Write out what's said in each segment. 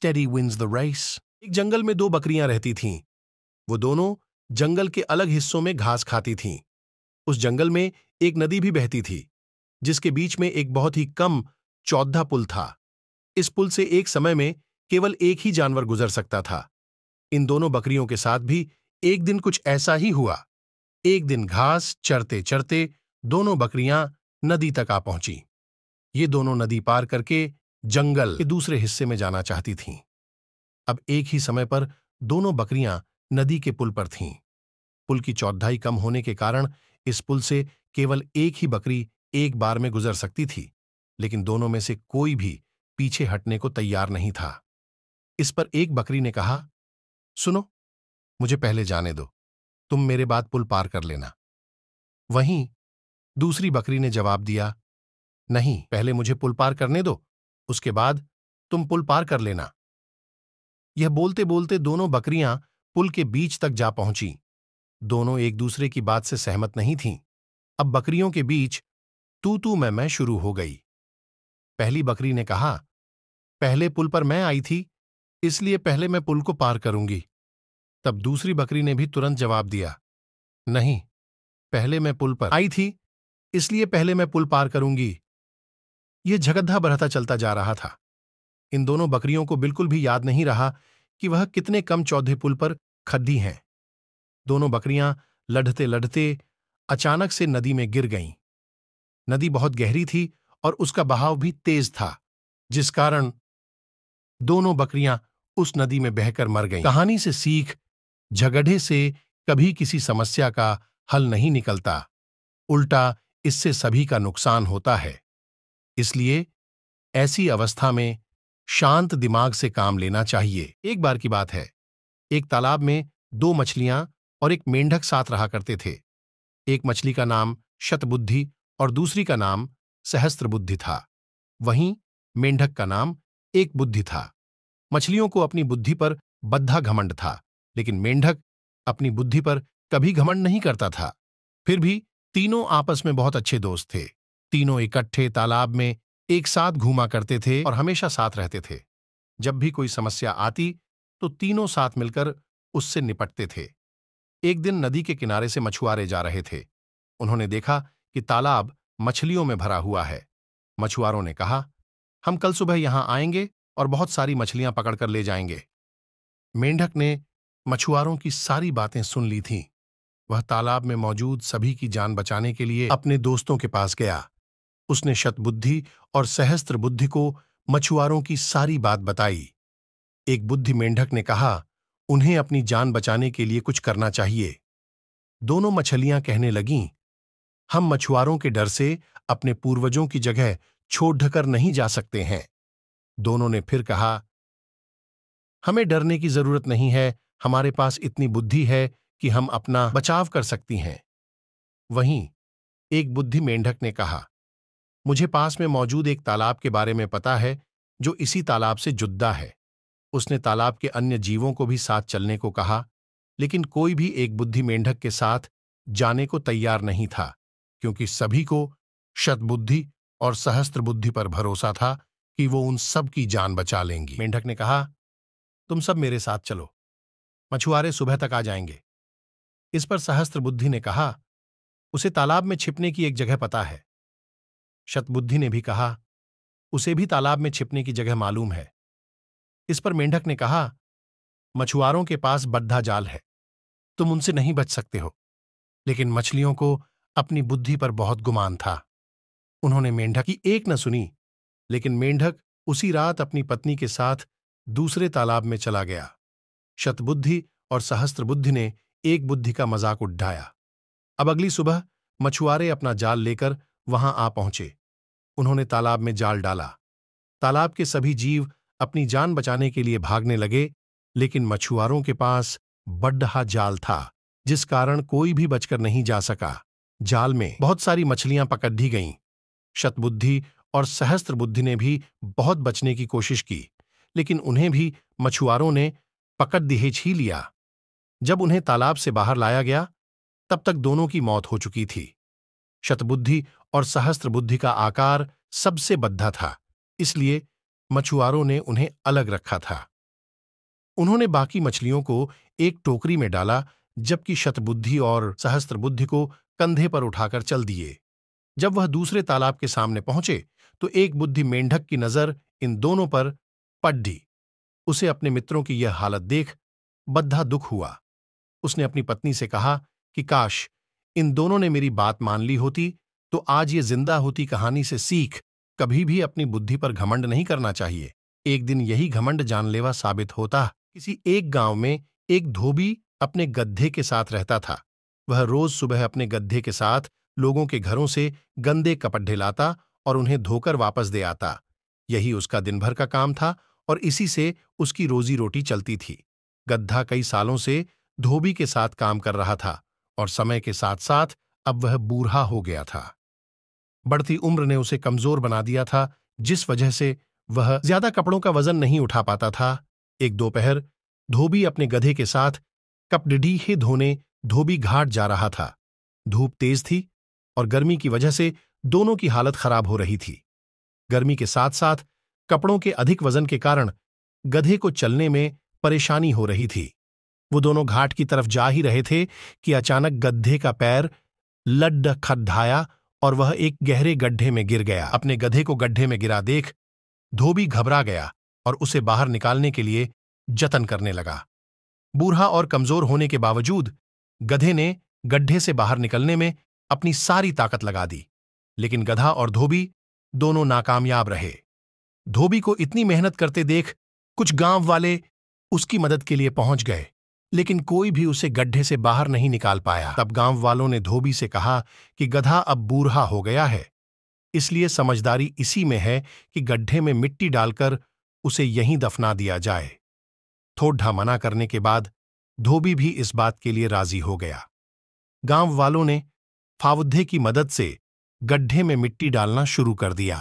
steady wins the race एक जंगल में दो बकरियां रहती थीं वो दोनों जंगल के अलग हिस्सों में घास खाती थीं उस जंगल में एक नदी भी बहती थी जिसके बीच में एक बहुत ही कम चौद्धा पुल था इस पुल से एक समय में केवल एक ही जानवर गुजर सकता था इन दोनों बकरियों के साथ भी एक दिन कुछ ऐसा ही हुआ एक दिन घास चरते चरते दोनों बकरियां नदी तक आ पहुंची ये दोनों नदी पार करके जंगल के दूसरे हिस्से में जाना चाहती थीं अब एक ही समय पर दोनों बकरियां नदी के पुल पर थीं पुल की चौधाई कम होने के कारण इस पुल से केवल एक ही बकरी एक बार में गुजर सकती थी लेकिन दोनों में से कोई भी पीछे हटने को तैयार नहीं था इस पर एक बकरी ने कहा सुनो मुझे पहले जाने दो तुम मेरे बाद पुल पार कर लेना वहीं दूसरी बकरी ने जवाब दिया नहीं पहले मुझे पुल पार करने दो उसके बाद तुम पुल पार कर लेना यह बोलते बोलते दोनों बकरियां पुल के बीच तक जा पहुंची दोनों एक दूसरे की बात से सहमत नहीं थीं अब बकरियों के बीच तू तू मैं मैं शुरू हो गई पहली बकरी ने कहा पहले पुल पर मैं आई थी इसलिए पहले मैं पुल को पार करूंगी तब दूसरी बकरी ने भी तुरंत जवाब दिया नहीं पहले मैं पुल पर आई थी इसलिए पहले मैं पुल पार करूंगी यह झगद्धा बरहता चलता जा रहा था इन दोनों बकरियों को बिल्कुल भी याद नहीं रहा कि वह कितने कम चौधे पुल पर खद्दी हैं दोनों बकरियां लडते लडते अचानक से नदी में गिर गईं नदी बहुत गहरी थी और उसका बहाव भी तेज था जिस कारण दोनों बकरियां उस नदी में बहकर मर गईं कहानी से सीख झगड़े से कभी किसी समस्या का हल नहीं निकलता उल्टा इससे सभी का नुकसान होता है इसलिए ऐसी अवस्था में शांत दिमाग से काम लेना चाहिए एक बार की बात है एक तालाब में दो मछलियां और एक मेंढक साथ रहा करते थे एक मछली का नाम शतबुद्धि और दूसरी का नाम सहस्त्र बुद्धि था वहीं मेंढक का नाम एक बुद्धि था मछलियों को अपनी बुद्धि पर बद्धा घमंड था लेकिन मेंढक अपनी बुद्धि पर कभी घमंड नहीं करता था फिर भी तीनों आपस में बहुत अच्छे दोस्त थे तीनों इकट्ठे तालाब में एक साथ घूमा करते थे और हमेशा साथ रहते थे जब भी कोई समस्या आती तो तीनों साथ मिलकर उससे निपटते थे एक दिन नदी के किनारे से मछुआरे जा रहे थे उन्होंने देखा कि तालाब मछलियों में भरा हुआ है मछुआरों ने कहा हम कल सुबह यहां आएंगे और बहुत सारी मछलियां पकड़कर ले जाएंगे मेंढक ने मछुआरों की सारी बातें सुन ली थीं वह तालाब में मौजूद सभी की जान बचाने के लिए अपने दोस्तों के पास गया उसने शतबुद्धि और सहस्त्र बुद्धि को मछुआरों की सारी बात बताई एक बुद्धि मेंढक ने कहा उन्हें अपनी जान बचाने के लिए कुछ करना चाहिए दोनों मछलियां कहने लगीं हम मछुआरों के डर से अपने पूर्वजों की जगह छोड़ ढकर नहीं जा सकते हैं दोनों ने फिर कहा हमें डरने की जरूरत नहीं है हमारे पास इतनी बुद्धि है कि हम अपना बचाव कर सकती हैं वहीं एक बुद्धि मेंढक ने कहा मुझे पास में मौजूद एक तालाब के बारे में पता है जो इसी तालाब से जुद्दा है उसने तालाब के अन्य जीवों को भी साथ चलने को कहा लेकिन कोई भी एक बुद्धि मेंढक के साथ जाने को तैयार नहीं था क्योंकि सभी को शतबुद्धि और सहस्त्र बुद्धि पर भरोसा था कि वो उन सब की जान बचा लेंगी मेंढक ने कहा तुम सब मेरे साथ चलो मछुआरे सुबह तक आ जाएंगे इस पर सहस्त्र बुद्धि ने कहा उसे तालाब में छिपने की एक जगह पता है शतबुद्धि ने भी कहा उसे भी तालाब में छिपने की जगह मालूम है इस पर मेंढक ने कहा मछुआरों के पास बद्धा जाल है तुम उनसे नहीं बच सकते हो लेकिन मछलियों को अपनी बुद्धि पर बहुत गुमान था उन्होंने मेंढक की एक न सुनी लेकिन मेंढक उसी रात अपनी पत्नी के साथ दूसरे तालाब में चला गया शतबुद्धि और सहस्त्रबुद्धि ने एक बुद्धि का मजाक उड्ढाया अब अगली सुबह मछुआरे अपना जाल लेकर वहां आ पहुंचे उन्होंने तालाब में जाल डाला तालाब के सभी जीव अपनी जान बचाने के लिए भागने लगे लेकिन मछुआरों के पास बड्डहा जाल था जिस कारण कोई भी बचकर नहीं जा सका जाल में बहुत सारी मछलियां पकड़ दी गईं शतबुद्धि और सहस्त्र बुद्धि ने भी बहुत बचने की कोशिश की लेकिन उन्हें भी मछुआरों ने पकड़ दिहेज ही लिया जब उन्हें तालाब से बाहर लाया गया तब तक दोनों की मौत हो चुकी थी शतबुद्धि और सहस्त्र बुद्धि का आकार सबसे बद्धा था इसलिए मछुआरों ने उन्हें अलग रखा था उन्होंने बाकी मछलियों को एक टोकरी में डाला जबकि शतबुद्धि और सहस्त्र बुद्धि को कंधे पर उठाकर चल दिए जब वह दूसरे तालाब के सामने पहुंचे तो एक बुद्धि मेंढक की नजर इन दोनों पर पड्डी उसे अपने मित्रों की यह हालत देख बद्धा दुख हुआ उसने अपनी पत्नी से कहा कि काश इन दोनों ने मेरी बात मान ली होती तो आज ये जिंदा होती कहानी से सीख कभी भी अपनी बुद्धि पर घमंड नहीं करना चाहिए एक दिन यही घमंड जानलेवा साबित होता किसी एक गांव में एक धोबी अपने गद्धे के साथ रहता था वह रोज सुबह अपने गद्धे के साथ लोगों के घरों से गंदे कपड्ढे लाता और उन्हें धोकर वापस दे आता यही उसका दिन भर का काम था और इसी से उसकी रोजी रोटी चलती थी गद्धा कई सालों से धोबी के साथ काम कर रहा था और समय के साथ साथ अब वह बूढ़ा हो गया था बढ़ती उम्र ने उसे कमजोर बना दिया था जिस वजह से वह ज्यादा कपड़ों का वजन नहीं उठा पाता था एक दोपहर धोबी अपने गधे के साथ ही धोने धोबी घाट जा रहा था धूप तेज थी और गर्मी की वजह से दोनों की हालत खराब हो रही थी गर्मी के साथ साथ कपड़ों के अधिक वजन के कारण गधे को चलने में परेशानी हो रही थी वो दोनों घाट की तरफ जा ही रहे थे कि अचानक गधे का पैर लड्ड खद्दाया और वह एक गहरे गड्ढे में गिर गया अपने गधे को गड्ढे में गिरा देख धोबी घबरा गया और उसे बाहर निकालने के लिए जतन करने लगा बूढ़ा और कमजोर होने के बावजूद गधे ने गड्ढे से बाहर निकलने में अपनी सारी ताकत लगा दी लेकिन गधा और धोबी दोनों नाकामयाब रहे धोबी को इतनी मेहनत करते देख कुछ गांव वाले उसकी मदद के लिए पहुंच गए लेकिन कोई भी उसे गड्ढे से बाहर नहीं निकाल पाया तब गांव वालों ने धोबी से कहा कि गधा अब बूढ़ा हो गया है इसलिए समझदारी इसी में है कि गड्ढे में मिट्टी डालकर उसे यहीं दफना दिया जाए थोडा मना करने के बाद धोबी भी इस बात के लिए राजी हो गया गांव वालों ने फावुद्धे की मदद से गड्ढे में मिट्टी डालना शुरू कर दिया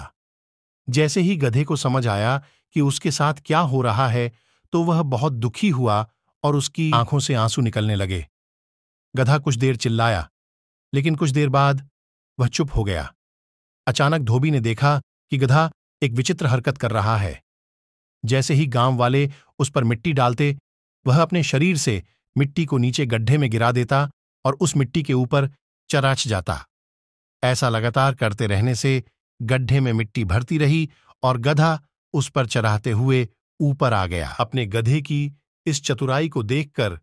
जैसे ही गधे को समझ आया कि उसके साथ क्या हो रहा है तो वह बहुत दुखी हुआ और उसकी आंखों से आंसू निकलने लगे गधा कुछ देर चिल्लाया लेकिन कुछ देर बाद वह चुप हो गया अचानक धोबी ने देखा कि गधा एक विचित्र हरकत कर रहा है जैसे ही गांव वाले उस पर मिट्टी डालते वह अपने शरीर से मिट्टी को नीचे गड्ढे में गिरा देता और उस मिट्टी के ऊपर चराच जाता ऐसा लगातार करते रहने से गड्ढे में मिट्टी भरती रही और गधा उस पर चराहते हुए ऊपर आ गया अपने गधे की इस चतुराई को देखकर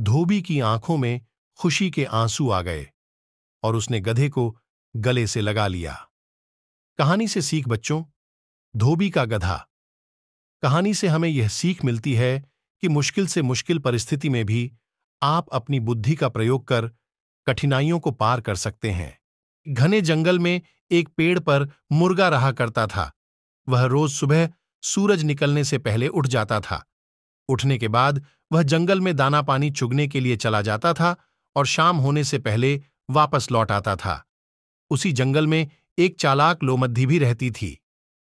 धोबी की आंखों में खुशी के आंसू आ गए और उसने गधे को गले से लगा लिया कहानी से सीख बच्चों धोबी का गधा कहानी से हमें यह सीख मिलती है कि मुश्किल से मुश्किल परिस्थिति में भी आप अपनी बुद्धि का प्रयोग कर कठिनाइयों को पार कर सकते हैं घने जंगल में एक पेड़ पर मुर्गा रहा करता था वह रोज सुबह सूरज निकलने से पहले उठ जाता था उठने के बाद वह जंगल में दाना पानी चुगने के लिए चला जाता था और शाम होने से पहले वापस लौट आता था उसी जंगल में एक चालाक लोमध्धी भी रहती थी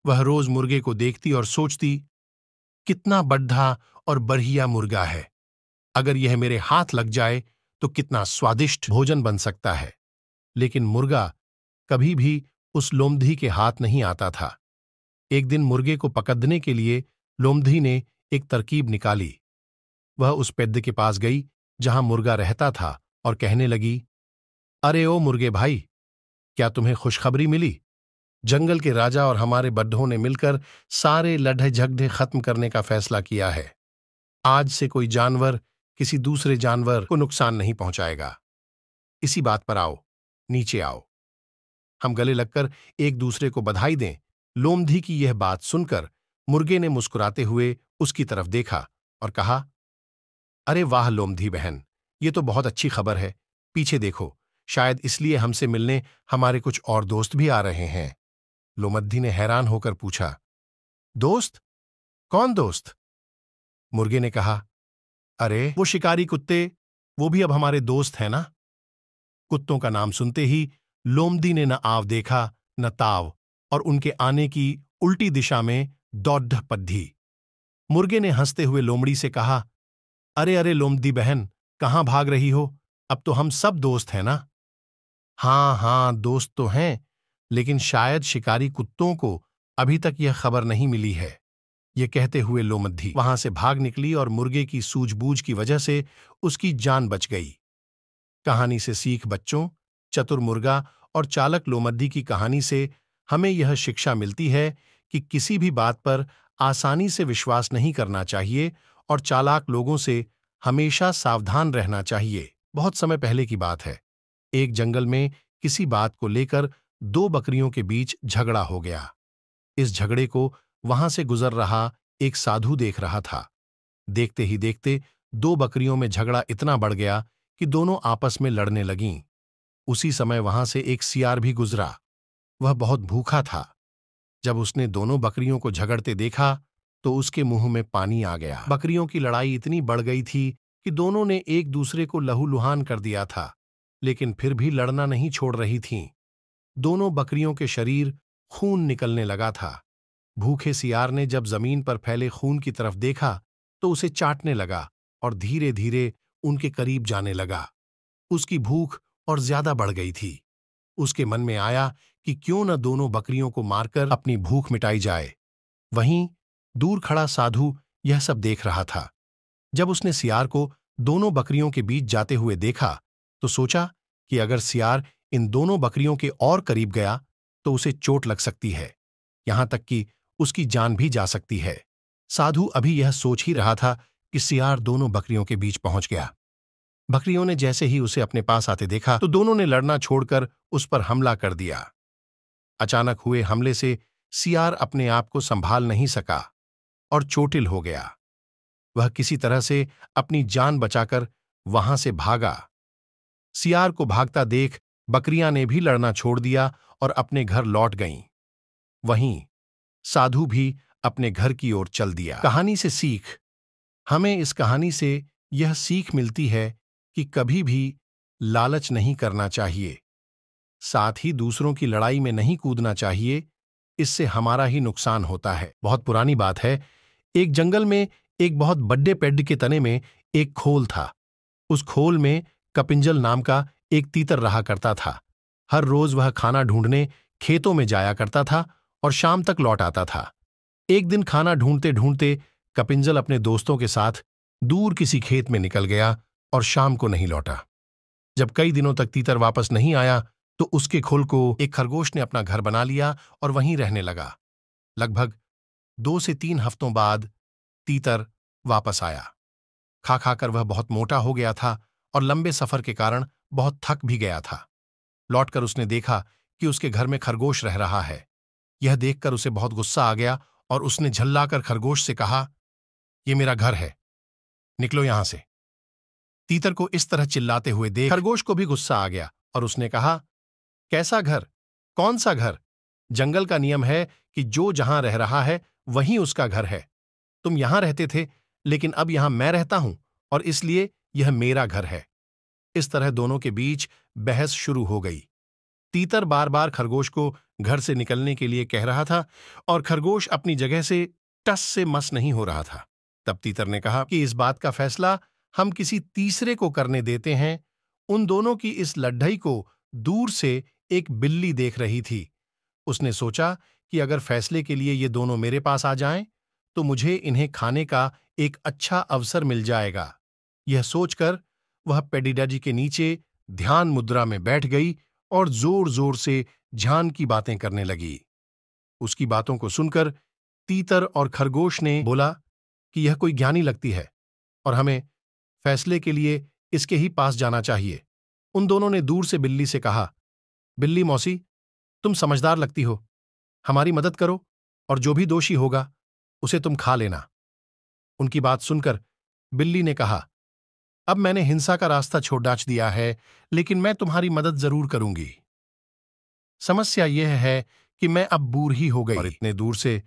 वह रोज मुर्गे को देखती और सोचती कितना बड्ढा और बढ़िया मुर्गा है अगर यह मेरे हाथ लग जाए तो कितना स्वादिष्ट भोजन बन सकता है लेकिन मुर्गा कभी भी उस लोमधी के हाथ नहीं आता था एक दिन मुर्गे को पकड़ने के लिए लोमधी ने एक तरकीब निकाली वह उस पेद्य के पास गई जहां मुर्गा रहता था और कहने लगी अरे ओ मुर्गे भाई क्या तुम्हें खुशखबरी मिली जंगल के राजा और हमारे बड्ढों ने मिलकर सारे लड़े झगड़े खत्म करने का फैसला किया है आज से कोई जानवर किसी दूसरे जानवर को नुकसान नहीं पहुंचाएगा इसी बात पर आओ नीचे आओ हम गले लगकर एक दूसरे को बधाई दें लोमधी की यह बात सुनकर मुर्गे ने मुस्कुराते हुए उसकी तरफ देखा और कहा अरे वाह लोमधी बहन ये तो बहुत अच्छी खबर है पीछे देखो शायद इसलिए हमसे मिलने हमारे कुछ और दोस्त भी आ रहे हैं लोमद्दी ने हैरान होकर पूछा दोस्त कौन दोस्त मुर्गे ने कहा अरे वो शिकारी कुत्ते वो भी अब हमारे दोस्त हैं ना कुत्तों का नाम सुनते ही लोमदी ने न आव देखा न ताव और उनके आने की उल्टी दिशा में दौड्ढपद्धी मुर्गे ने हंसते हुए लोमड़ी से कहा अरे अरे लोमदी बहन कहाँ भाग रही हो अब तो हम सब दोस्त हैं ना हाँ हाँ दोस्त तो हैं लेकिन शायद शिकारी कुत्तों को अभी तक यह खबर नहीं मिली है ये कहते हुए लोमद्धि वहां से भाग निकली और मुर्गे की सूझबूझ की वजह से उसकी जान बच गई कहानी से सीख बच्चों चतुर मुर्गा और चालक लोमद्धि की कहानी से हमें यह शिक्षा मिलती है कि किसी भी बात पर आसानी से विश्वास नहीं करना चाहिए और चालाक लोगों से हमेशा सावधान रहना चाहिए बहुत समय पहले की बात है एक जंगल में किसी बात को लेकर दो बकरियों के बीच झगड़ा हो गया इस झगड़े को वहां से गुजर रहा एक साधु देख रहा था देखते ही देखते दो बकरियों में झगड़ा इतना बढ़ गया कि दोनों आपस में लड़ने लगीं उसी समय वहां से एक सियार भी गुजरा वह बहुत भूखा था जब उसने दोनों बकरियों को झगड़ते देखा तो उसके मुंह में पानी आ गया बकरियों की लड़ाई इतनी बढ़ गई थी कि दोनों ने एक दूसरे को लहूलुहान कर दिया था लेकिन फिर भी लड़ना नहीं छोड़ रही थीं दोनों बकरियों के शरीर खून निकलने लगा था भूखे सियार ने जब जमीन पर फैले खून की तरफ देखा तो उसे चाटने लगा और धीरे धीरे उनके करीब जाने लगा उसकी भूख और ज्यादा बढ़ गई थी उसके मन में आया कि क्यों न दोनों बकरियों को मारकर अपनी भूख मिटाई जाए वहीं दूर खड़ा साधु यह सब देख रहा था जब उसने सियार को दोनों बकरियों के बीच जाते हुए देखा तो सोचा कि अगर सियार इन दोनों बकरियों के और करीब गया तो उसे चोट लग सकती है यहां तक कि उसकी जान भी जा सकती है साधु अभी यह सोच ही रहा था कि सियार दोनों बकरियों के बीच पहुंच गया बकरियों ने जैसे ही उसे अपने पास आते देखा तो दोनों ने लड़ना छोड़कर उस पर हमला कर दिया अचानक हुए हमले से सीआर अपने आप को संभाल नहीं सका और चोटिल हो गया वह किसी तरह से अपनी जान बचाकर वहां से भागा सियार को भागता देख बकरियां ने भी लड़ना छोड़ दिया और अपने घर लौट गईं वहीं साधु भी अपने घर की ओर चल दिया कहानी से सीख हमें इस कहानी से यह सीख मिलती है कि कभी भी लालच नहीं करना चाहिए साथ ही दूसरों की लड़ाई में नहीं कूदना चाहिए इससे हमारा ही नुकसान होता है बहुत पुरानी बात है एक जंगल में एक बहुत बड्डे पेड के तने में एक खोल था उस खोल में कपिंजल नाम का एक तीतर रहा करता था हर रोज वह खाना ढूंढने खेतों में जाया करता था और शाम तक लौट आता था एक दिन खाना ढूंढते ढूंढते कपिंजल अपने दोस्तों के साथ दूर किसी खेत में निकल गया और शाम को नहीं लौटा जब कई दिनों तक तीतर वापस नहीं आया तो उसके खुल को एक खरगोश ने अपना घर बना लिया और वहीं रहने लगा लगभग दो से तीन हफ्तों बाद तीतर वापस आया खा खाकर वह बहुत मोटा हो गया था और लंबे सफर के कारण बहुत थक भी गया था लौटकर उसने देखा कि उसके घर में खरगोश रह रहा है यह देखकर उसे बहुत गुस्सा आ गया और उसने झल्लाकर खरगोश से कहा यह मेरा घर है निकलो यहां से तीतर को इस तरह चिल्लाते हुए देख खरगोश को भी गुस्सा आ गया और उसने कहा कैसा घर कौन सा घर जंगल का नियम है कि जो जहां रह रहा है वहीं उसका घर है तुम यहां रहते थे लेकिन अब यहां मैं रहता हूं और इसलिए यह मेरा घर है इस तरह दोनों के बीच बहस शुरू हो गई तीतर बार बार खरगोश को घर से निकलने के लिए कह रहा था और खरगोश अपनी जगह से टस से मस नहीं हो रहा था तब तीतर ने कहा कि इस बात का फैसला हम किसी तीसरे को करने देते हैं उन दोनों की इस लड़ाई को दूर से एक बिल्ली देख रही थी उसने सोचा कि अगर फैसले के लिए ये दोनों मेरे पास आ जाएं तो मुझे इन्हें खाने का एक अच्छा अवसर मिल जाएगा यह सोचकर वह पेडिडाजी के नीचे ध्यान मुद्रा में बैठ गई और जोर जोर से ध्यान की बातें करने लगी उसकी बातों को सुनकर तीतर और खरगोश ने बोला कि यह कोई ज्ञानी लगती है और हमें फैसले के लिए इसके ही पास जाना चाहिए उन दोनों ने दूर से बिल्ली से कहा बिल्ली मौसी तुम समझदार लगती हो हमारी मदद करो और जो भी दोषी होगा उसे तुम खा लेना उनकी बात सुनकर बिल्ली ने कहा अब मैंने हिंसा का रास्ता छोड़ डांच दिया है लेकिन मैं तुम्हारी मदद जरूर करूंगी समस्या यह है कि मैं अब बूढ़ी हो गई और इतने दूर से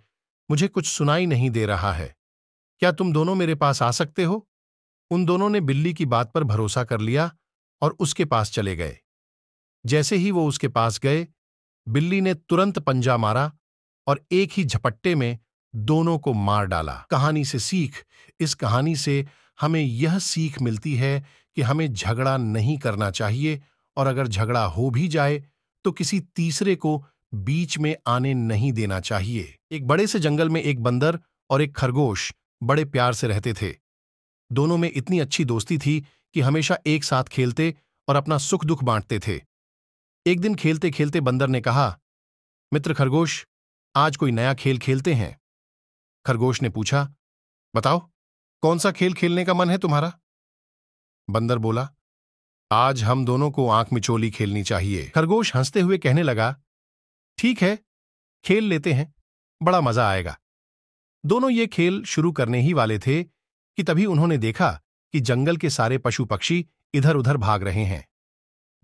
मुझे कुछ सुनाई नहीं दे रहा है क्या तुम दोनों मेरे पास आ सकते हो उन दोनों ने बिल्ली की बात पर भरोसा कर लिया और उसके पास चले गए जैसे ही वो उसके पास गए बिल्ली ने तुरंत पंजा मारा और एक ही झपट्टे में दोनों को मार डाला कहानी से सीख इस कहानी से हमें यह सीख मिलती है कि हमें झगड़ा नहीं करना चाहिए और अगर झगड़ा हो भी जाए तो किसी तीसरे को बीच में आने नहीं देना चाहिए एक बड़े से जंगल में एक बंदर और एक खरगोश बड़े प्यार से रहते थे दोनों में इतनी अच्छी दोस्ती थी कि हमेशा एक साथ खेलते और अपना सुख दुख बांटते थे एक दिन खेलते खेलते बंदर ने कहा मित्र खरगोश आज कोई नया खेल खेलते हैं खरगोश ने पूछा बताओ कौन सा खेल खेलने का मन है तुम्हारा बंदर बोला आज हम दोनों को आंख मिचोली खेलनी चाहिए खरगोश हंसते हुए कहने लगा ठीक है खेल लेते हैं बड़ा मजा आएगा दोनों ये खेल शुरू करने ही वाले थे कि तभी उन्होंने देखा कि जंगल के सारे पशु पक्षी इधर उधर भाग रहे हैं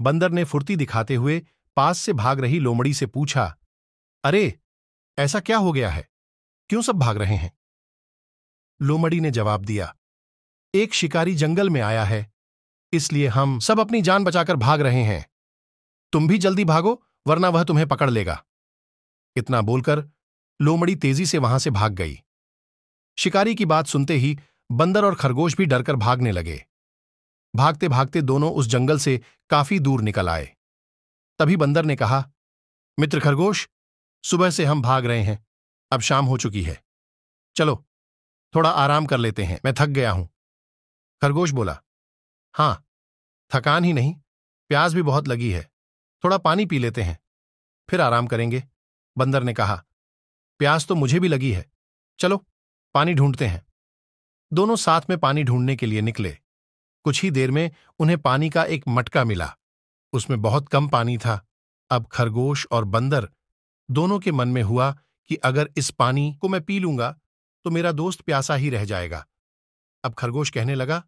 बंदर ने फुर्ती दिखाते हुए पास से भाग रही लोमड़ी से पूछा अरे ऐसा क्या हो गया है क्यों सब भाग रहे हैं लोमड़ी ने जवाब दिया एक शिकारी जंगल में आया है इसलिए हम सब अपनी जान बचाकर भाग रहे हैं तुम भी जल्दी भागो वरना वह तुम्हें पकड़ लेगा इतना बोलकर लोमड़ी तेजी से वहां से भाग गई शिकारी की बात सुनते ही बंदर और खरगोश भी डरकर भागने लगे भागते भागते दोनों उस जंगल से काफी दूर निकल आए तभी बंदर ने कहा मित्र खरगोश सुबह से हम भाग रहे हैं अब शाम हो चुकी है चलो थोड़ा आराम कर लेते हैं मैं थक गया हूं खरगोश बोला हां थकान ही नहीं प्यास भी बहुत लगी है थोड़ा पानी पी लेते हैं फिर आराम करेंगे बंदर ने कहा प्यास तो मुझे भी लगी है चलो पानी ढूंढते हैं दोनों साथ में पानी ढूंढने के लिए निकले कुछ ही देर में उन्हें पानी का एक मटका मिला उसमें बहुत कम पानी था अब खरगोश और बंदर दोनों के मन में हुआ कि अगर इस पानी को मैं पी लूंगा तो मेरा दोस्त प्यासा ही रह जाएगा अब खरगोश कहने लगा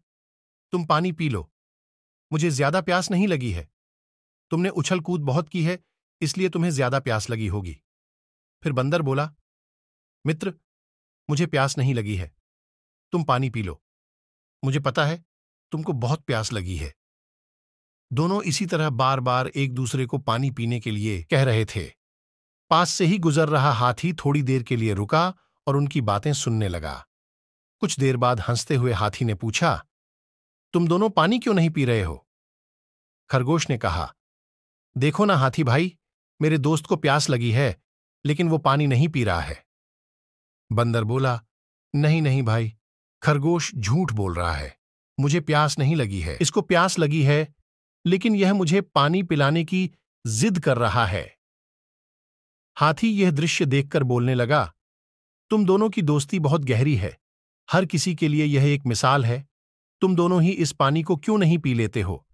तुम पानी पी लो मुझे ज्यादा प्यास नहीं लगी है तुमने उछल कूद बहुत की है इसलिए तुम्हें ज्यादा प्यास लगी होगी फिर बंदर बोला मित्र मुझे प्यास नहीं लगी है तुम पानी पी लो मुझे पता है तुमको बहुत प्यास लगी है दोनों इसी तरह बार बार एक दूसरे को पानी पीने के लिए कह रहे थे पास से ही गुजर रहा हाथी थोड़ी देर के लिए रुका और उनकी बातें सुनने लगा कुछ देर बाद हंसते हुए हाथी ने पूछा तुम दोनों पानी क्यों नहीं पी रहे हो खरगोश ने कहा देखो ना हाथी भाई मेरे दोस्त को प्यास लगी है लेकिन वो पानी नहीं पी रहा है बंदर बोला नहीं नहीं भाई खरगोश झूठ बोल रहा है मुझे प्यास नहीं लगी है इसको प्यास लगी है लेकिन यह मुझे पानी पिलाने की जिद कर रहा है हाथी यह दृश्य देखकर बोलने लगा तुम दोनों की दोस्ती बहुत गहरी है हर किसी के लिए यह एक मिसाल है तुम दोनों ही इस पानी को क्यों नहीं पी लेते हो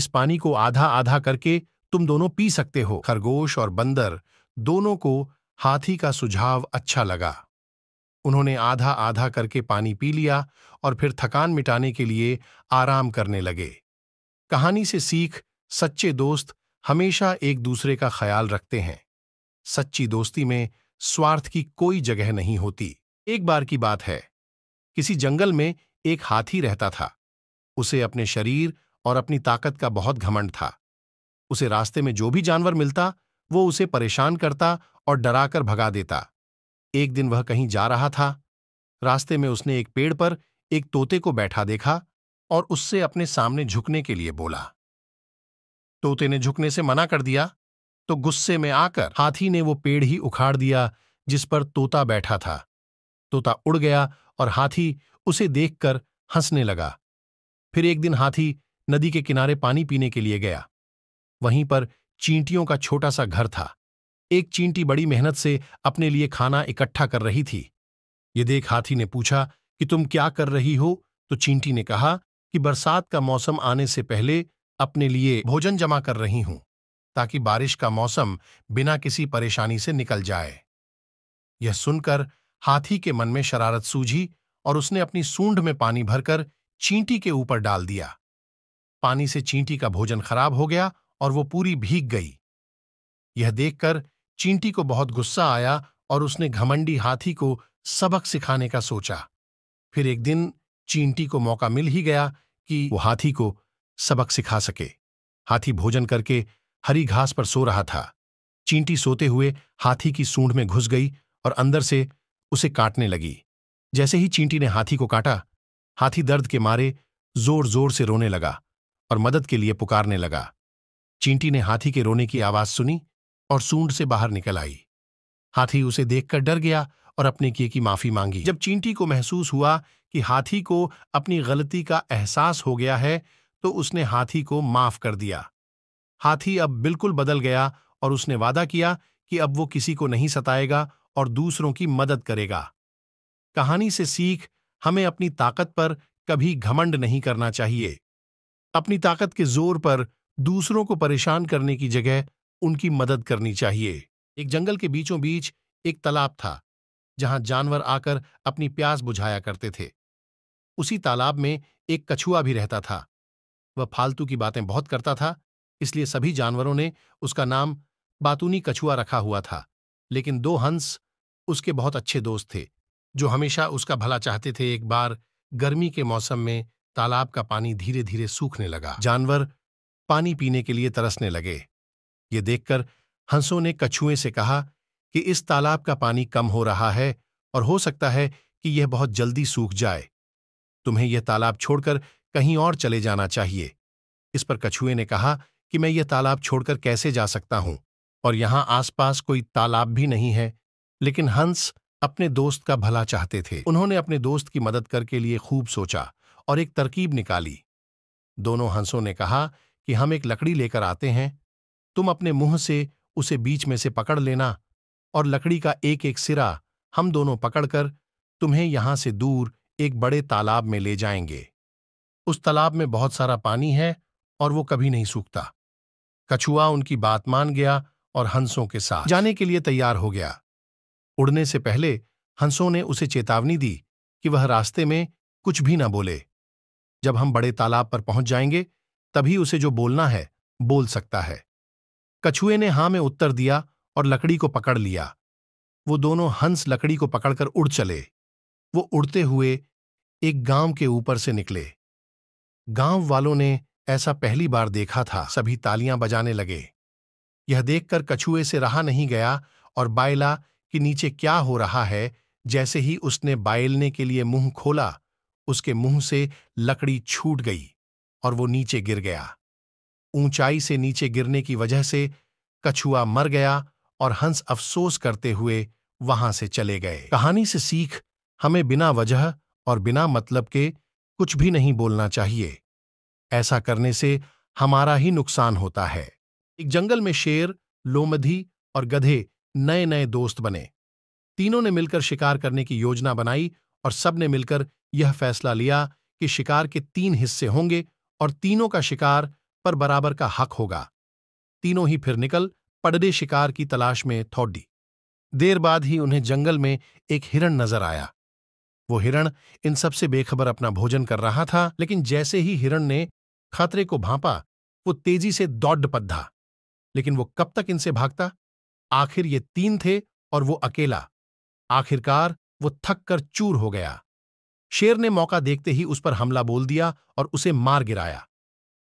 इस पानी को आधा आधा करके तुम दोनों पी सकते हो खरगोश और बंदर दोनों को हाथी का सुझाव अच्छा लगा उन्होंने आधा आधा करके पानी पी लिया और फिर थकान मिटाने के लिए आराम करने लगे कहानी से सीख सच्चे दोस्त हमेशा एक दूसरे का ख्याल रखते हैं सच्ची दोस्ती में स्वार्थ की कोई जगह नहीं होती एक बार की बात है किसी जंगल में एक हाथी रहता था उसे अपने शरीर और अपनी ताकत का बहुत घमंड था उसे रास्ते में जो भी जानवर मिलता वो उसे परेशान करता और डराकर भगा देता एक दिन वह कहीं जा रहा था रास्ते में उसने एक पेड़ पर एक तोते को बैठा देखा और उससे अपने सामने झुकने के लिए बोला तोते ने झुकने से मना कर दिया तो गुस्से में आकर हाथी ने वो पेड़ ही उखाड़ दिया जिस पर तोता बैठा था तोता उड़ गया और हाथी उसे देखकर हंसने लगा फिर एक दिन हाथी नदी के किनारे पानी पीने के लिए गया वहीं पर चींटियों का छोटा सा घर था एक चींटी बड़ी मेहनत से अपने लिए खाना इकट्ठा कर रही थी ये देख हाथी ने पूछा कि तुम क्या कर रही हो तो चींटी ने कहा कि बरसात का मौसम आने से पहले अपने लिए भोजन जमा कर रही हूं ताकि बारिश का मौसम बिना किसी परेशानी से निकल जाए यह सुनकर हाथी के मन में शरारत सूझी और उसने अपनी सूंड में पानी भरकर चींटी के ऊपर डाल दिया पानी से चींटी का भोजन खराब हो गया और वो पूरी भीग गई यह देखकर चींटी को बहुत गुस्सा आया और उसने घमंडी हाथी को सबक सिखाने का सोचा फिर एक दिन चींटी को मौका मिल ही गया कि वो हाथी को सबक सिखा सके हाथी भोजन करके हरी घास पर सो रहा था चींटी सोते हुए हाथी की सूंढ में घुस गई और अंदर से उसे काटने लगी जैसे ही चींटी ने हाथी को काटा हाथी दर्द के मारे जोर जोर से रोने लगा और मदद के लिए पुकारने लगा चींटी ने हाथी के रोने की आवाज सुनी और सूंड से बाहर निकल आई हाथी उसे देखकर डर गया और अपने किए की माफी मांगी जब चींटी को महसूस हुआ कि हाथी को अपनी गलती का एहसास हो गया है तो उसने हाथी को माफ कर दिया हाथी अब बिल्कुल बदल गया और उसने वादा किया कि अब वो किसी को नहीं सताएगा और दूसरों की मदद करेगा कहानी से सीख हमें अपनी ताकत पर कभी घमंड नहीं करना चाहिए अपनी ताकत के जोर पर दूसरों को परेशान करने की जगह उनकी मदद करनी चाहिए एक जंगल के बीचों बीच एक तालाब था जहां जानवर आकर अपनी प्यास बुझाया करते थे उसी तालाब में एक कछुआ भी रहता था वह फालतू की बातें बहुत करता था इसलिए सभी जानवरों ने उसका नाम बातूनी कछुआ रखा हुआ था लेकिन दो हंस उसके बहुत अच्छे दोस्त थे जो हमेशा उसका भला चाहते थे एक बार गर्मी के मौसम में तालाब का पानी धीरे धीरे सूखने लगा जानवर पानी पीने के लिए तरसने लगे ये देखकर हंसों ने कछुए से कहा कि इस तालाब का पानी कम हो रहा है और हो सकता है कि यह बहुत जल्दी सूख जाए तुम्हें यह तालाब छोड़कर कहीं और चले जाना चाहिए इस पर कछुए ने कहा कि मैं यह तालाब छोड़कर कैसे जा सकता हूं और यहां आसपास कोई तालाब भी नहीं है लेकिन हंस अपने दोस्त का भला चाहते थे उन्होंने अपने दोस्त की मदद करके लिए खूब सोचा और एक तरकीब निकाली दोनों हंसों ने कहा कि हम एक लकड़ी लेकर आते हैं तुम अपने मुंह से उसे बीच में से पकड़ लेना और लकड़ी का एक एक सिरा हम दोनों पकड़कर तुम्हें यहां से दूर एक बड़े तालाब में ले जाएंगे उस तालाब में बहुत सारा पानी है और वो कभी नहीं सूखता कछुआ उनकी बात मान गया और हंसों के साथ जाने के लिए तैयार हो गया उड़ने से पहले हंसों ने उसे चेतावनी दी कि वह रास्ते में कुछ भी ना बोले जब हम बड़े तालाब पर पहुंच जाएंगे तभी उसे जो बोलना है बोल सकता है कछुए ने हां में उत्तर दिया और लकड़ी को पकड़ लिया वो दोनों हंस लकड़ी को पकड़कर उड़ चले वो उड़ते हुए एक गांव के ऊपर से निकले गांव वालों ने ऐसा पहली बार देखा था सभी तालियां बजाने लगे यह देखकर कछुए से रहा नहीं गया और बायला कि नीचे क्या हो रहा है जैसे ही उसने बायलने के लिए मुंह खोला उसके मुंह से लकड़ी छूट गई और वो नीचे गिर गया ऊंचाई से नीचे गिरने की वजह से कछुआ मर गया और हंस अफसोस करते हुए वहां से चले गए कहानी से सीख हमें बिना वजह और बिना मतलब के कुछ भी नहीं बोलना चाहिए ऐसा करने से हमारा ही नुकसान होता है एक जंगल में शेर लोमधी और गधे नए नए दोस्त बने तीनों ने मिलकर शिकार करने की योजना बनाई और सबने मिलकर यह फैसला लिया कि शिकार के तीन हिस्से होंगे और तीनों का शिकार पर बराबर का हक होगा तीनों ही फिर निकल पडडे शिकार की तलाश में थोड़ी देर बाद ही उन्हें जंगल में एक हिरण नजर आया वो हिरण इन सबसे बेखबर अपना भोजन कर रहा था लेकिन जैसे ही हिरण ने खतरे को भांपा वो तेजी से दौड़ पद्धा लेकिन वो कब तक इनसे भागता आखिर ये तीन थे और वो अकेला आखिरकार वो थक कर चूर हो गया शेर ने मौका देखते ही उस पर हमला बोल दिया और उसे मार गिराया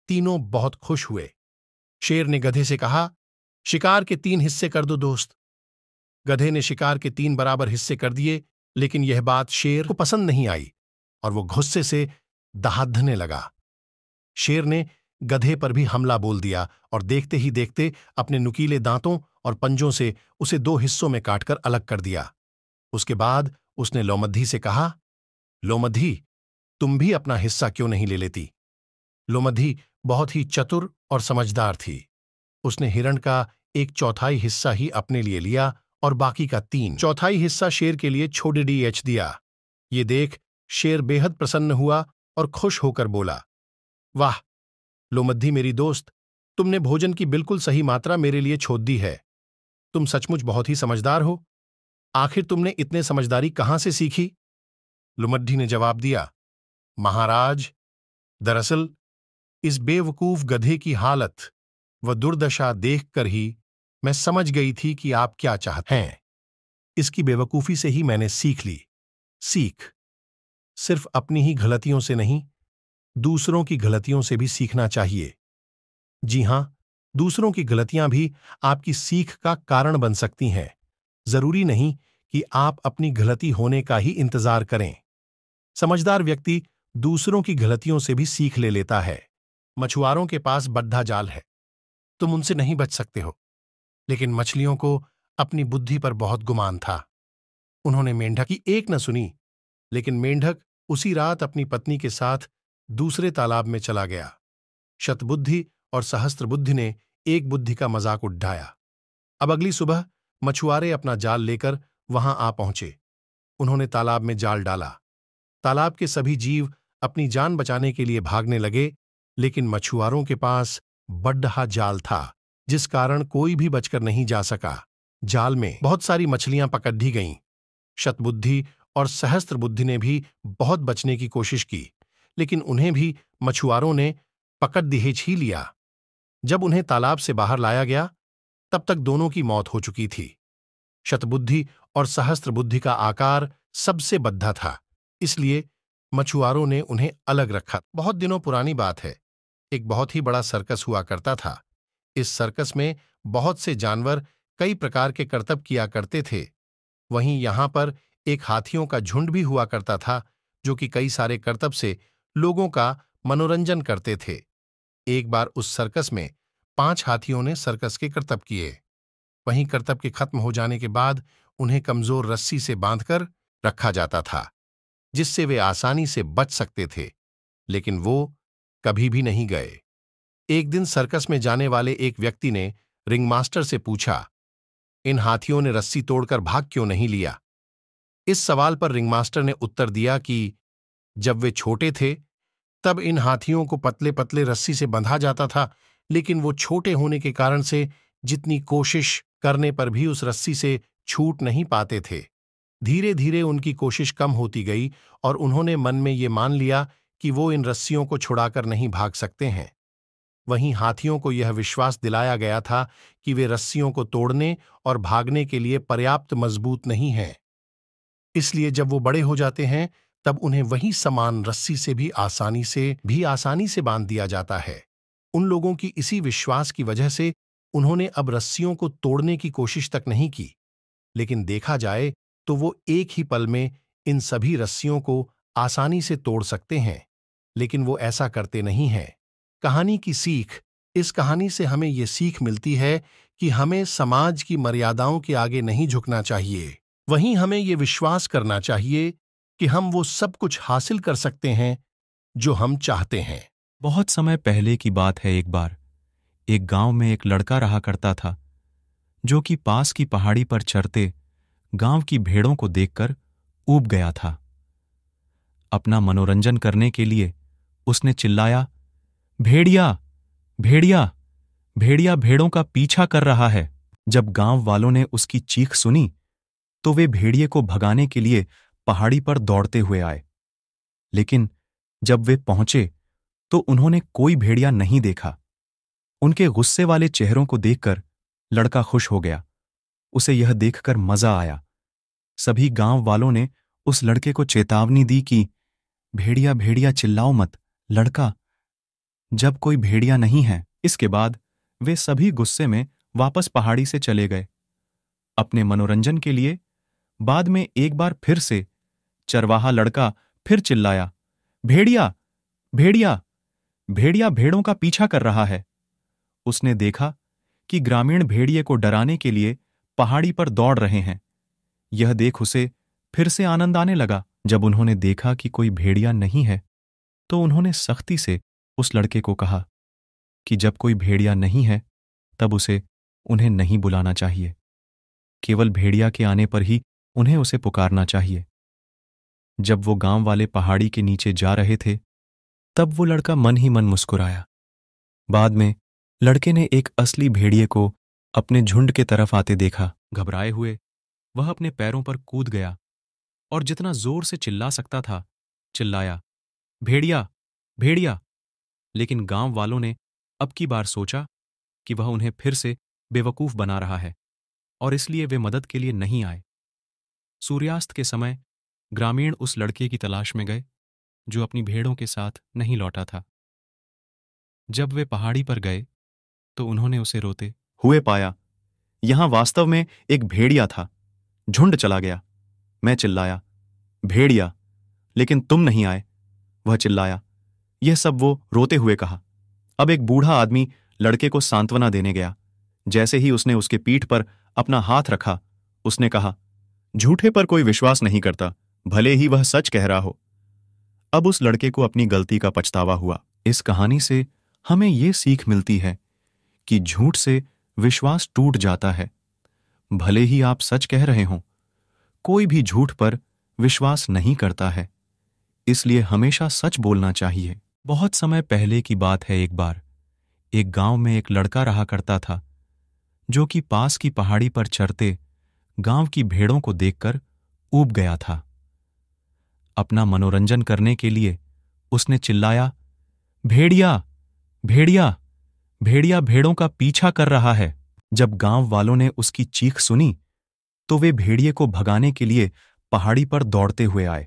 तीनों बहुत खुश हुए शेर ने गधे से कहा शिकार के तीन हिस्से कर दो दोस्त गधे ने शिकार के तीन बराबर हिस्से कर दिए लेकिन यह बात शेर को पसंद नहीं आई और वो गुस्से से दहाधने लगा शेर ने गधे पर भी हमला बोल दिया और देखते ही देखते अपने नुकीले दांतों और पंजों से उसे दो हिस्सों में काटकर अलग कर दिया उसके बाद उसने लोमधी से कहा लोमधी तुम भी अपना हिस्सा क्यों नहीं ले लेती लोमधी बहुत ही चतुर और समझदार थी उसने हिरण का एक चौथाई हिस्सा ही अपने लिए लिया और बाकी का तीन चौथाई हिस्सा शेर के लिए छोड़ डी एच दिया ये देख शेर बेहद प्रसन्न हुआ और खुश होकर बोला वाह लोमद्धि मेरी दोस्त तुमने भोजन की बिल्कुल सही मात्रा मेरे लिए छोड़ दी है तुम सचमुच बहुत ही समझदार हो आखिर तुमने इतने समझदारी कहाँ से सीखी लुमड्ढी ने जवाब दिया महाराज दरअसल इस बेवकूफ गधे की हालत व दुर्दशा देखकर ही मैं समझ गई थी कि आप क्या चाहते हैं इसकी बेवकूफी से ही मैंने सीख ली सीख सिर्फ अपनी ही गलतियों से नहीं दूसरों की गलतियों से भी सीखना चाहिए जी हां दूसरों की गलतियां भी आपकी सीख का कारण बन सकती हैं जरूरी नहीं कि आप अपनी गलती होने का ही इंतजार करें समझदार व्यक्ति दूसरों की गलतियों से भी सीख ले लेता है मछुआरों के पास बद्धा जाल है तुम उनसे नहीं बच सकते हो लेकिन मछलियों को अपनी बुद्धि पर बहुत गुमान था उन्होंने मेंढक की एक न सुनी लेकिन मेंढक उसी रात अपनी पत्नी के साथ दूसरे तालाब में चला गया शतबुद्धि और सहस्त्र बुद्धि ने एक बुद्धि का मजाक उठाया अब अगली सुबह मछुआरे अपना जाल लेकर वहां आ पहुंचे उन्होंने तालाब में जाल डाला तालाब के सभी जीव अपनी जान बचाने के लिए भागने लगे लेकिन मछुआरों के पास बड्ढा जाल था जिस कारण कोई भी बचकर नहीं जा सका जाल में बहुत सारी मछलियां दी गईं शतबुद्धि और सहस्त्र बुद्धि ने भी बहुत बचने की कोशिश की लेकिन उन्हें भी मछुआरों ने पकड़ दिहेज ही लिया जब उन्हें तालाब से बाहर लाया गया तब तक दोनों की मौत हो चुकी थी शतबुद्धि और सहस्त्र बुद्धि का आकार सबसे बद्धा था इसलिए मछुआरों ने उन्हें अलग रखा बहुत दिनों पुरानी बात है एक बहुत ही बड़ा सर्कस हुआ करता था इस सर्कस में बहुत से जानवर कई प्रकार के करतब किया करते थे वहीं यहां पर एक हाथियों का झुंड भी हुआ करता था जो कि कई सारे करतब से लोगों का मनोरंजन करते थे एक बार उस सर्कस में पांच हाथियों ने सर्कस के करतब किए वहीं करतब के खत्म हो जाने के बाद उन्हें कमजोर रस्सी से बांधकर रखा जाता था जिससे वे आसानी से बच सकते थे लेकिन वो कभी भी नहीं गए एक दिन सर्कस में जाने वाले एक व्यक्ति ने रिंगमास्टर से पूछा इन हाथियों ने रस्सी तोड़कर भाग क्यों नहीं लिया इस सवाल पर रिंगमास्टर ने उत्तर दिया कि जब वे छोटे थे तब इन हाथियों को पतले पतले रस्सी से बंधा जाता था लेकिन वो छोटे होने के कारण से जितनी कोशिश करने पर भी उस रस्सी से छूट नहीं पाते थे धीरे धीरे उनकी कोशिश कम होती गई और उन्होंने मन में ये मान लिया कि वो इन रस्सियों को छुड़ाकर नहीं भाग सकते हैं वहीं हाथियों को यह विश्वास दिलाया गया था कि वे रस्सियों को तोड़ने और भागने के लिए पर्याप्त मजबूत नहीं हैं इसलिए जब वो बड़े हो जाते हैं तब उन्हें वही समान रस्सी से भी आसानी से भी आसानी से बांध दिया जाता है उन लोगों की इसी विश्वास की वजह से उन्होंने अब रस्सियों को तोड़ने की कोशिश तक नहीं की लेकिन देखा जाए तो वो एक ही पल में इन सभी रस्सियों को आसानी से तोड़ सकते हैं लेकिन वो ऐसा करते नहीं हैं कहानी की सीख इस कहानी से हमें ये सीख मिलती है कि हमें समाज की मर्यादाओं के आगे नहीं झुकना चाहिए वहीं हमें ये विश्वास करना चाहिए कि हम वो सब कुछ हासिल कर सकते हैं जो हम चाहते हैं बहुत समय पहले की बात है एक बार एक गांव में एक लड़का रहा करता था जो कि पास की पहाड़ी पर चढ़ते गांव की भेड़ों को देखकर ऊब गया था अपना मनोरंजन करने के लिए उसने चिल्लाया भेड़िया भेड़िया भेड़िया भेड़ों का पीछा कर रहा है जब गांव वालों ने उसकी चीख सुनी तो वे भेड़िए को भगाने के लिए पहाड़ी पर दौड़ते हुए आए लेकिन जब वे पहुंचे तो उन्होंने कोई भेड़िया नहीं देखा उनके गुस्से वाले चेहरों को देखकर लड़का खुश हो गया उसे यह देखकर मजा आया सभी गांव वालों ने उस लड़के को चेतावनी दी कि भेड़िया भेड़िया चिल्लाओ मत लड़का जब कोई भेड़िया नहीं है इसके बाद वे सभी गुस्से में वापस पहाड़ी से चले गए अपने मनोरंजन के लिए बाद में एक बार फिर से चरवाहा लड़का फिर चिल्लाया भेड़िया भेड़िया भेड़िया भेड़ों का पीछा कर रहा है उसने देखा कि ग्रामीण भेड़िए को डराने के लिए पहाड़ी पर दौड़ रहे हैं यह देख उसे फिर से आनंद आने लगा जब उन्होंने देखा कि कोई भेड़िया नहीं है तो उन्होंने सख्ती से उस लड़के को कहा कि जब कोई भेड़िया नहीं है तब उसे उन्हें नहीं बुलाना चाहिए केवल भेड़िया के आने पर ही उन्हें उसे पुकारना चाहिए जब वो गांव वाले पहाड़ी के नीचे जा रहे थे तब वो लड़का मन ही मन मुस्कुराया बाद में लड़के ने एक असली भेड़िए को अपने झुंड के तरफ आते देखा घबराए हुए वह अपने पैरों पर कूद गया और जितना जोर से चिल्ला सकता था चिल्लाया भेड़िया भेड़िया लेकिन गांव वालों ने अब की बार सोचा कि वह उन्हें फिर से बेवकूफ बना रहा है और इसलिए वे मदद के लिए नहीं आए सूर्यास्त के समय ग्रामीण उस लड़के की तलाश में गए जो अपनी भेड़ों के साथ नहीं लौटा था जब वे पहाड़ी पर गए तो उन्होंने उसे रोते हुए पाया यहां वास्तव में एक भेड़िया था झुंड चला गया मैं चिल्लाया भेड़िया लेकिन तुम नहीं आए वह चिल्लाया यह सब वो रोते हुए कहा अब एक बूढ़ा आदमी लड़के को सांत्वना देने गया जैसे ही उसने उसके पीठ पर अपना हाथ रखा उसने कहा झूठे पर कोई विश्वास नहीं करता भले ही वह सच कह रहा हो अब उस लड़के को अपनी गलती का पछतावा हुआ इस कहानी से हमें यह सीख मिलती है कि झूठ से विश्वास टूट जाता है भले ही आप सच कह रहे हों कोई भी झूठ पर विश्वास नहीं करता है इसलिए हमेशा सच बोलना चाहिए बहुत समय पहले की बात है एक बार एक गांव में एक लड़का रहा करता था जो कि पास की पहाड़ी पर चढ़ते गांव की भेड़ों को देखकर ऊब गया था अपना मनोरंजन करने के लिए उसने चिल्लाया भेड़िया भेड़िया भेड़िया भेड़ों का पीछा कर रहा है जब गांव वालों ने उसकी चीख सुनी तो वे भेड़िए को भगाने के लिए पहाड़ी पर दौड़ते हुए आए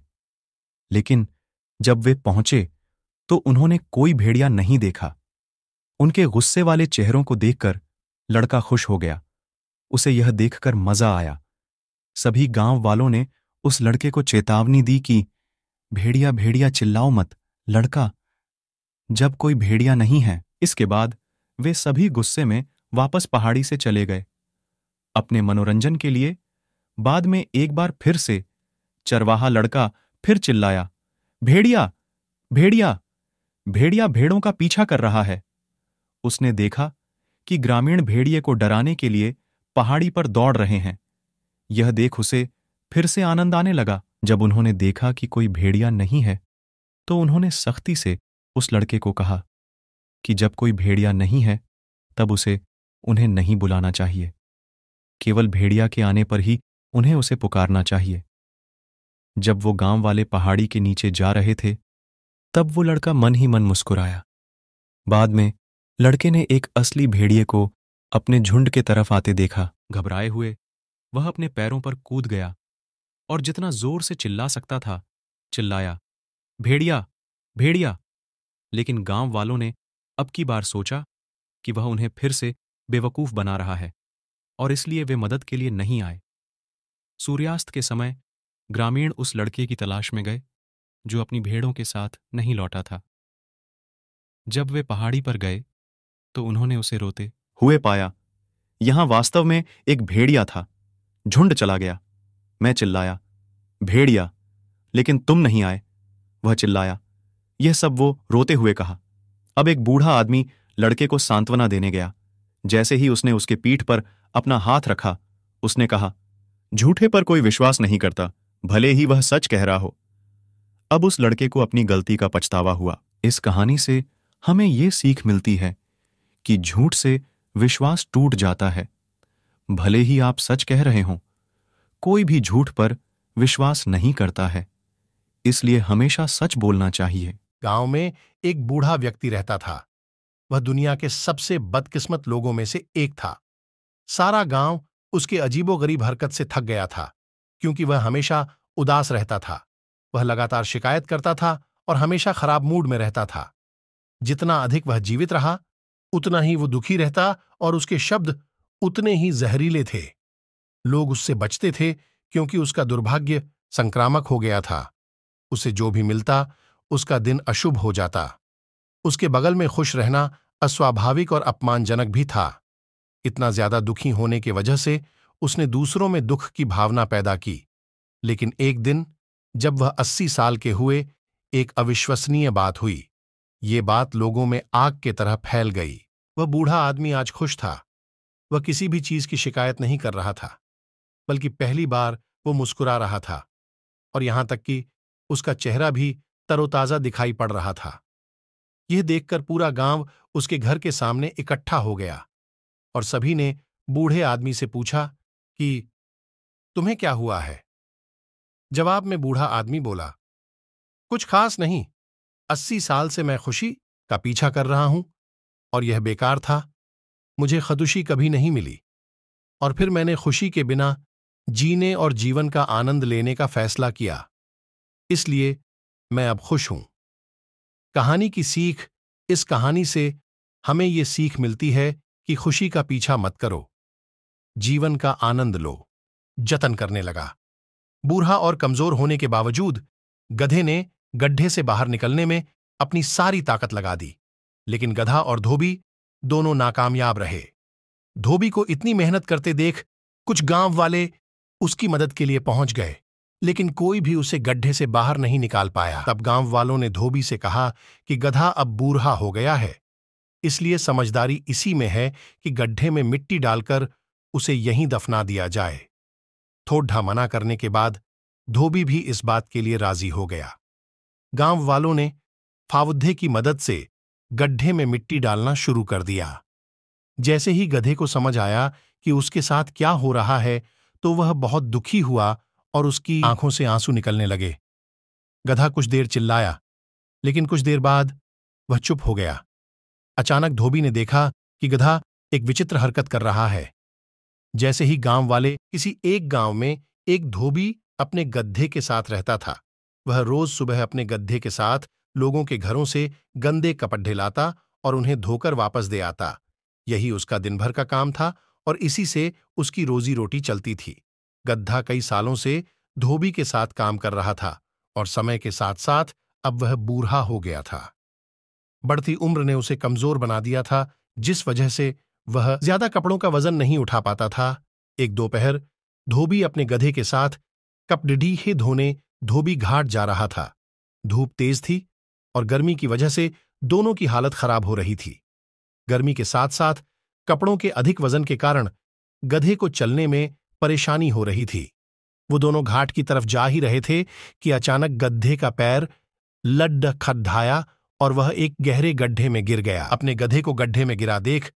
लेकिन जब वे पहुंचे तो उन्होंने कोई भेड़िया नहीं देखा उनके गुस्से वाले चेहरों को देखकर लड़का खुश हो गया उसे यह देखकर मजा आया सभी गांव वालों ने उस लड़के को चेतावनी दी कि भेड़िया भेड़िया चिल्लाओ मत लड़का जब कोई भेड़िया नहीं है इसके बाद वे सभी गुस्से में वापस पहाड़ी से चले गए अपने मनोरंजन के लिए बाद में एक बार फिर से चरवाहा लड़का फिर चिल्लाया भेड़िया भेड़िया भेड़िया भेड़ों का पीछा कर रहा है उसने देखा कि ग्रामीण भेड़िए को डराने के लिए पहाड़ी पर दौड़ रहे हैं यह देख उसे फिर से आनंद आने लगा जब उन्होंने देखा कि कोई भेड़िया नहीं है तो उन्होंने सख्ती से उस लड़के को कहा कि जब कोई भेड़िया नहीं है तब उसे उन्हें नहीं बुलाना चाहिए केवल भेड़िया के आने पर ही उन्हें उसे पुकारना चाहिए जब वो गांव वाले पहाड़ी के नीचे जा रहे थे तब वो लड़का मन ही मन मुस्कुराया बाद में लड़के ने एक असली भेड़िए को अपने झुंड के तरफ आते देखा घबराए हुए वह अपने पैरों पर कूद गया और जितना जोर से चिल्ला सकता था चिल्लाया भेड़िया भेड़िया लेकिन गांव वालों ने अब की बार सोचा कि वह उन्हें फिर से बेवकूफ बना रहा है और इसलिए वे मदद के लिए नहीं आए सूर्यास्त के समय ग्रामीण उस लड़के की तलाश में गए जो अपनी भेड़ों के साथ नहीं लौटा था जब वे पहाड़ी पर गए तो उन्होंने उसे रोते हुए पाया यहां वास्तव में एक भेड़िया था झुंड चला गया मैं चिल्लाया भेड़िया लेकिन तुम नहीं आए वह चिल्लाया यह सब वो रोते हुए कहा अब एक बूढ़ा आदमी लड़के को सांत्वना देने गया जैसे ही उसने उसके पीठ पर अपना हाथ रखा उसने कहा झूठे पर कोई विश्वास नहीं करता भले ही वह सच कह रहा हो अब उस लड़के को अपनी गलती का पछतावा हुआ इस कहानी से हमें ये सीख मिलती है कि झूठ से विश्वास टूट जाता है भले ही आप सच कह रहे हों कोई भी झूठ पर विश्वास नहीं करता है इसलिए हमेशा सच बोलना चाहिए गांव में एक बूढ़ा व्यक्ति रहता था वह दुनिया के सबसे बदकिस्मत लोगों में से एक था सारा गांव उसके अजीबोगरीब हरकत से थक गया था क्योंकि वह हमेशा उदास रहता था वह लगातार शिकायत करता था और हमेशा खराब मूड में रहता था जितना अधिक वह जीवित रहा उतना ही वह दुखी रहता और उसके शब्द उतने ही जहरीले थे लोग उससे बचते थे क्योंकि उसका दुर्भाग्य संक्रामक हो गया था उसे जो भी मिलता उसका दिन अशुभ हो जाता उसके बगल में खुश रहना अस्वाभाविक और अपमानजनक भी था इतना ज्यादा दुखी होने की वजह से उसने दूसरों में दुख की भावना पैदा की लेकिन एक दिन जब वह अस्सी साल के हुए एक अविश्वसनीय बात हुई ये बात लोगों में आग की तरह फैल गई वह बूढ़ा आदमी आज खुश था वह किसी भी चीज की शिकायत नहीं कर रहा था बल्कि पहली बार वो मुस्कुरा रहा था और यहां तक कि उसका चेहरा भी तरोताजा दिखाई पड़ रहा था यह देखकर पूरा गांव उसके घर के सामने इकट्ठा हो गया और सभी ने बूढ़े आदमी से पूछा कि तुम्हें क्या हुआ है जवाब में बूढ़ा आदमी बोला कुछ खास नहीं अस्सी साल से मैं खुशी का पीछा कर रहा हूं और यह बेकार था मुझे खदुशी कभी नहीं मिली और फिर मैंने खुशी के बिना जीने और जीवन का आनंद लेने का फैसला किया इसलिए मैं अब खुश हूं कहानी की सीख इस कहानी से हमें ये सीख मिलती है कि खुशी का पीछा मत करो जीवन का आनंद लो जतन करने लगा बूढ़ा और कमजोर होने के बावजूद गधे ने गड्ढे से बाहर निकलने में अपनी सारी ताकत लगा दी लेकिन गधा और धोबी दोनों नाकामयाब रहे धोबी को इतनी मेहनत करते देख कुछ गांव वाले उसकी मदद के लिए पहुंच गए लेकिन कोई भी उसे गड्ढे से बाहर नहीं निकाल पाया तब गांव वालों ने धोबी से कहा कि गधा अब बूढ़ा हो गया है इसलिए समझदारी इसी में है कि गड्ढे में मिट्टी डालकर उसे यहीं दफना दिया जाए थोड्ढा मना करने के बाद धोबी भी इस बात के लिए राजी हो गया गांव वालों ने फावुद्धे की मदद से गड्ढे में मिट्टी डालना शुरू कर दिया जैसे ही गधे को समझ आया कि उसके साथ क्या हो रहा है तो वह बहुत दुखी हुआ और उसकी आंखों से आंसू निकलने लगे गधा कुछ देर चिल्लाया लेकिन कुछ देर बाद वह चुप हो गया अचानक धोबी ने देखा कि गधा एक विचित्र हरकत कर रहा है जैसे ही गांव वाले किसी एक गांव में एक धोबी अपने गद्धे के साथ रहता था वह रोज सुबह अपने गद्धे के साथ लोगों के घरों से गंदे कपड्ढे लाता और उन्हें धोकर वापस दे आता यही उसका दिन भर का काम था और इसी से उसकी रोजी रोटी चलती थी गद्धा कई सालों से धोबी के साथ काम कर रहा था और समय के साथ साथ अब वह बूढ़ा हो गया था बढ़ती उम्र ने उसे कमजोर बना दिया था जिस वजह से वह ज्यादा कपड़ों का वजन नहीं उठा पाता था एक दोपहर धोबी अपने गधे के साथ ही धोने धोबी घाट जा रहा था धूप तेज थी और गर्मी की वजह से दोनों की हालत खराब हो रही थी गर्मी के साथ साथ कपड़ों के अधिक वजन के कारण गधे को चलने में परेशानी हो रही थी वो दोनों घाट की तरफ जा ही रहे थे कि अचानक गधे का पैर लड्ड खद्दाया और वह एक गहरे गड्ढे में गिर गया अपने गधे को गड्ढे में गिरा देख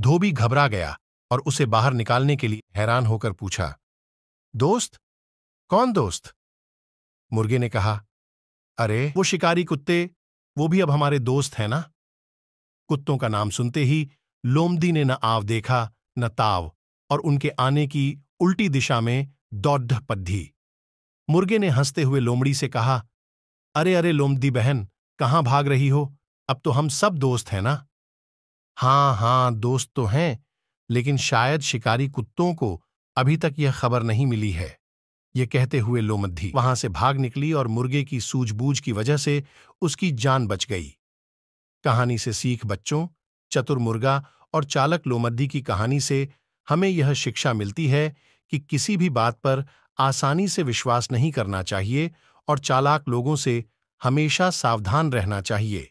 धोबी घबरा गया और उसे बाहर निकालने के लिए हैरान होकर पूछा दोस्त कौन दोस्त मुर्गे ने कहा अरे वो शिकारी कुत्ते वो भी अब हमारे दोस्त हैं ना कुत्तों का नाम सुनते ही लोमदी ने न आव देखा न ताव और उनके आने की उल्टी दिशा में दौड पद्धी मुर्गे ने हंसते हुए लोमड़ी से कहा अरे अरे लोमदी बहन कहाँ भाग रही हो अब तो हम सब दोस्त हैं ना हाँ हाँ दोस्त तो हैं लेकिन शायद शिकारी कुत्तों को अभी तक यह खबर नहीं मिली है ये कहते हुए लोमद्धी वहां से भाग निकली और मुर्गे की सूझबूझ की वजह से उसकी जान बच गई कहानी से सीख बच्चों चतुर मुर्गा और चालक लोमद्धी की कहानी से हमें यह शिक्षा मिलती है कि किसी भी बात पर आसानी से विश्वास नहीं करना चाहिए और चालाक लोगों से हमेशा सावधान रहना चाहिए